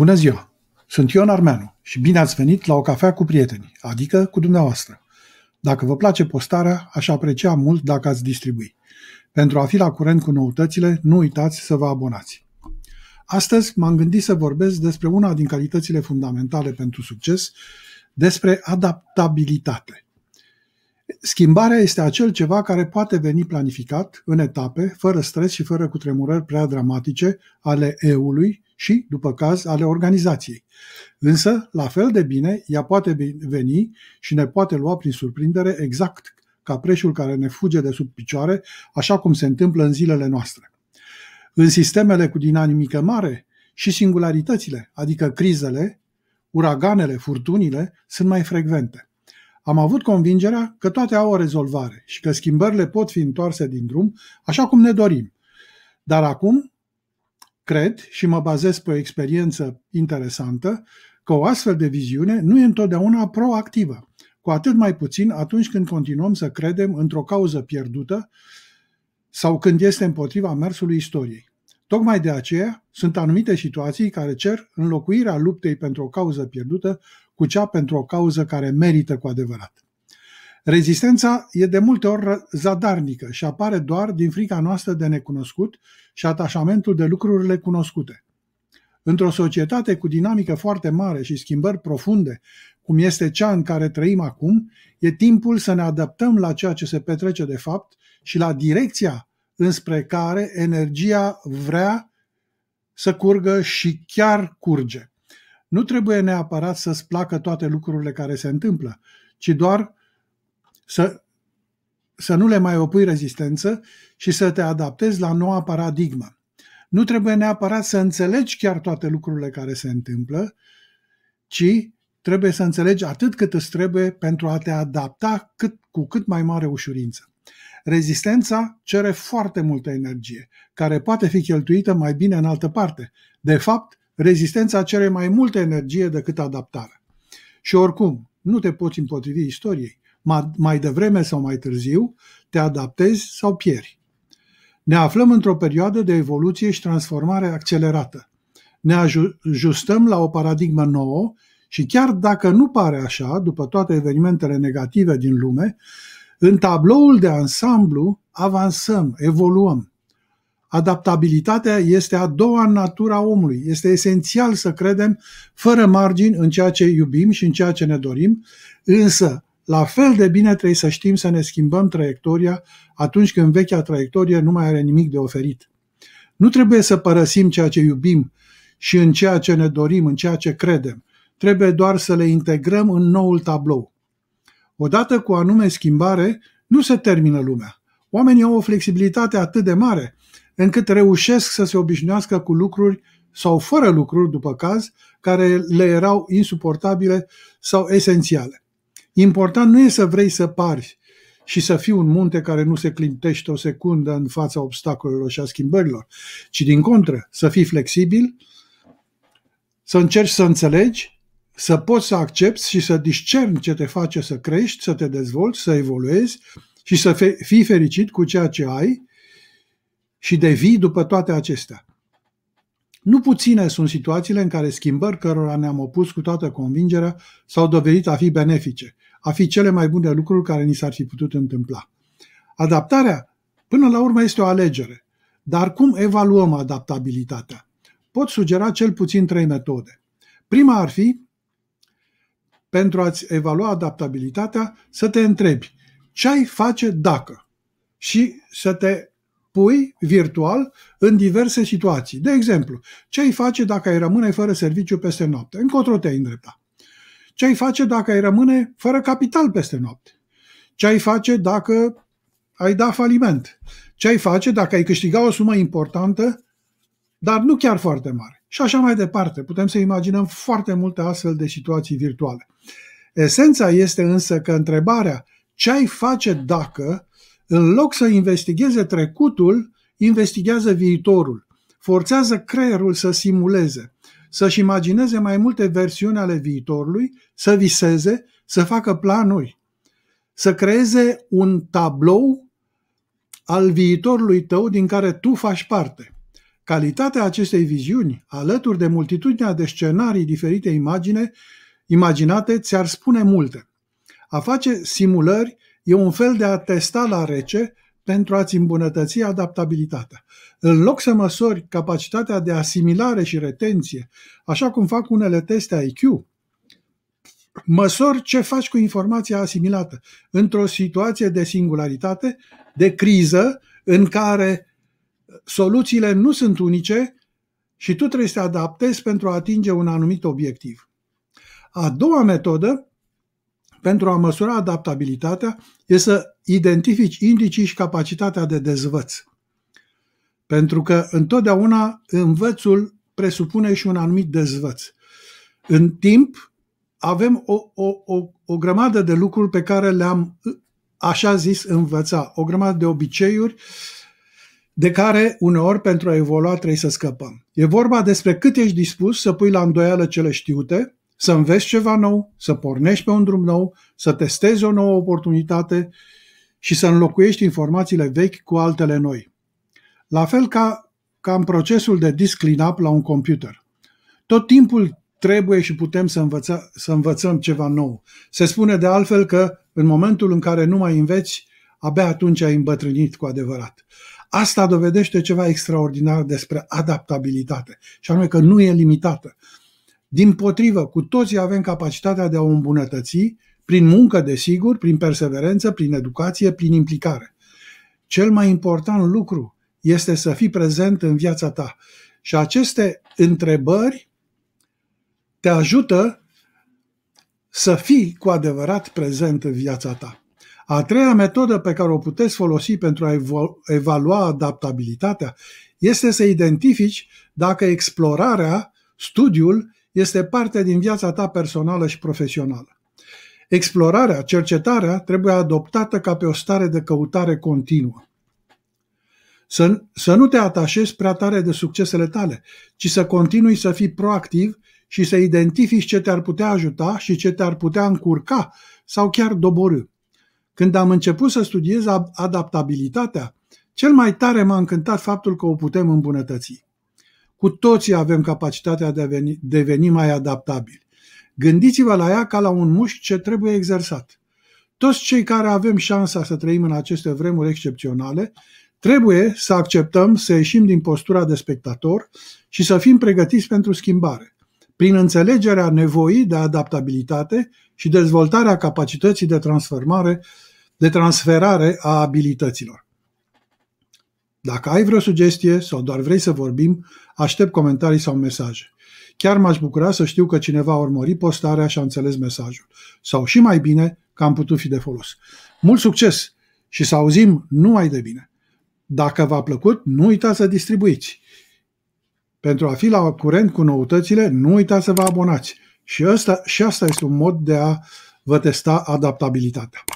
Bună ziua! Sunt Ion Armeanu și bine ați venit la o cafea cu prietenii, adică cu dumneavoastră. Dacă vă place postarea, aș aprecia mult dacă ați distribui. Pentru a fi la curent cu noutățile, nu uitați să vă abonați. Astăzi m-am gândit să vorbesc despre una din calitățile fundamentale pentru succes, despre adaptabilitate. Schimbarea este acel ceva care poate veni planificat, în etape, fără stres și fără cutremurări prea dramatice ale eului și, după caz, ale organizației. Însă, la fel de bine, ea poate veni și ne poate lua prin surprindere exact ca preșul care ne fuge de sub picioare, așa cum se întâmplă în zilele noastre. În sistemele cu dinamică mare, și singularitățile, adică crizele, uraganele, furtunile, sunt mai frecvente. Am avut convingerea că toate au o rezolvare și că schimbările pot fi întoarse din drum, așa cum ne dorim. Dar acum Cred și mă bazez pe o experiență interesantă că o astfel de viziune nu e întotdeauna proactivă, cu atât mai puțin atunci când continuăm să credem într-o cauză pierdută sau când este împotriva mersului istoriei. Tocmai de aceea sunt anumite situații care cer înlocuirea luptei pentru o cauză pierdută cu cea pentru o cauză care merită cu adevărat. Rezistența e de multe ori zadarnică și apare doar din frica noastră de necunoscut și atașamentul de lucrurile cunoscute. Într-o societate cu dinamică foarte mare și schimbări profunde, cum este cea în care trăim acum, e timpul să ne adaptăm la ceea ce se petrece de fapt și la direcția înspre care energia vrea să curgă și chiar curge. Nu trebuie neapărat să-ți placă toate lucrurile care se întâmplă, ci doar să să nu le mai opui rezistență și să te adaptezi la noua paradigmă. Nu trebuie neapărat să înțelegi chiar toate lucrurile care se întâmplă, ci trebuie să înțelegi atât cât îți trebuie pentru a te adapta cât, cu cât mai mare ușurință. Rezistența cere foarte multă energie, care poate fi cheltuită mai bine în altă parte. De fapt, rezistența cere mai multă energie decât adaptarea. Și oricum, nu te poți împotrivi istoriei mai devreme sau mai târziu, te adaptezi sau pieri. Ne aflăm într-o perioadă de evoluție și transformare accelerată. Ne ajustăm la o paradigmă nouă și chiar dacă nu pare așa, după toate evenimentele negative din lume, în tabloul de ansamblu avansăm, evoluăm. Adaptabilitatea este a doua natură a omului. Este esențial să credem fără margini în ceea ce iubim și în ceea ce ne dorim, însă la fel de bine trebuie să știm să ne schimbăm traiectoria atunci când vechea traiectorie nu mai are nimic de oferit. Nu trebuie să părăsim ceea ce iubim și în ceea ce ne dorim, în ceea ce credem. Trebuie doar să le integrăm în noul tablou. Odată cu anume schimbare, nu se termină lumea. Oamenii au o flexibilitate atât de mare încât reușesc să se obișnuiască cu lucruri sau fără lucruri, după caz, care le erau insuportabile sau esențiale. Important nu e să vrei să pari și să fii un munte care nu se clintește o secundă în fața obstacolelor și a schimbărilor, ci din contră, să fii flexibil, să încerci să înțelegi, să poți să accepti și să discerni ce te face să crești, să te dezvolți, să evoluezi și să fii fericit cu ceea ce ai și devii după toate acestea. Nu puține sunt situațiile în care schimbări cărora ne-am opus cu toată convingerea s-au dovedit a fi benefice, a fi cele mai bune lucruri care ni s-ar fi putut întâmpla. Adaptarea, până la urmă, este o alegere. Dar cum evaluăm adaptabilitatea? Pot sugera cel puțin trei metode. Prima ar fi, pentru a-ți evalua adaptabilitatea, să te întrebi ce ai face dacă și să te pui virtual în diverse situații. De exemplu, ce ai face dacă ai rămâne fără serviciu peste noapte? Încotro te îndrepta. Ce ai face dacă ai rămâne fără capital peste noapte? Ce ai face dacă ai da faliment? Ce ai face dacă ai câștiga o sumă importantă, dar nu chiar foarte mare? Și așa mai departe. Putem să imaginăm foarte multe astfel de situații virtuale. Esența este însă că întrebarea ce ai face dacă în loc să investigheze trecutul, investigează viitorul. Forțează creierul să simuleze, să-și imagineze mai multe versiuni ale viitorului, să viseze, să facă planuri, să creeze un tablou al viitorului tău din care tu faci parte. Calitatea acestei viziuni, alături de multitudinea de scenarii diferite imagine, imaginate, ți-ar spune multe. A face simulări E un fel de a testa la rece pentru a-ți îmbunătăți adaptabilitatea. În loc să măsori capacitatea de asimilare și retenție, așa cum fac unele teste IQ, măsori ce faci cu informația asimilată într-o situație de singularitate, de criză, în care soluțiile nu sunt unice și tu trebuie să te adaptezi pentru a atinge un anumit obiectiv. A doua metodă pentru a măsura adaptabilitatea e să identifici indicii și capacitatea de dezvăț. Pentru că întotdeauna învățul presupune și un anumit dezvăț. În timp avem o, o, o, o grămadă de lucruri pe care le-am, așa zis, învăța, o grămadă de obiceiuri de care uneori pentru a evolua trebuie să scăpăm. E vorba despre cât ești dispus să pui la îndoială cele știute, să înveți ceva nou, să pornești pe un drum nou, să testezi o nouă oportunitate și să înlocuiești informațiile vechi cu altele noi. La fel ca, ca în procesul de disk clean-up la un computer. Tot timpul trebuie și putem să, învăța, să învățăm ceva nou. Se spune de altfel că în momentul în care nu mai înveți, abia atunci ai îmbătrânit cu adevărat. Asta dovedește ceva extraordinar despre adaptabilitate, și anume că nu e limitată. Din potrivă, cu toții avem capacitatea de a o îmbunătăți prin muncă, desigur, prin perseverență, prin educație, prin implicare. Cel mai important lucru este să fii prezent în viața ta. Și aceste întrebări te ajută să fii cu adevărat prezent în viața ta. A treia metodă pe care o puteți folosi pentru a evalua adaptabilitatea este să identifici dacă explorarea, studiul, este parte din viața ta personală și profesională. Explorarea, cercetarea trebuie adoptată ca pe o stare de căutare continuă. Să, să nu te atașezi prea tare de succesele tale, ci să continui să fii proactiv și să identifici ce te-ar putea ajuta și ce te-ar putea încurca sau chiar doborâ. Când am început să studiez adaptabilitatea, cel mai tare m-a încântat faptul că o putem îmbunătăți. Cu toții avem capacitatea de a veni, deveni mai adaptabili. Gândiți-vă la ea ca la un mușchi ce trebuie exersat. Toți cei care avem șansa să trăim în aceste vremuri excepționale, trebuie să acceptăm să ieșim din postura de spectator și să fim pregătiți pentru schimbare, prin înțelegerea nevoii de adaptabilitate și dezvoltarea capacității de transformare, de transferare a abilităților. Dacă ai vreo sugestie sau doar vrei să vorbim, aștept comentarii sau mesaje. Chiar m-aș bucura să știu că cineva a urmărit postarea și a înțeles mesajul. Sau și mai bine, că am putut fi de folos. Mult succes și să auzim numai de bine! Dacă v-a plăcut, nu uitați să distribuiți. Pentru a fi la curent cu noutățile, nu uitați să vă abonați. Și asta, și asta este un mod de a vă testa adaptabilitatea.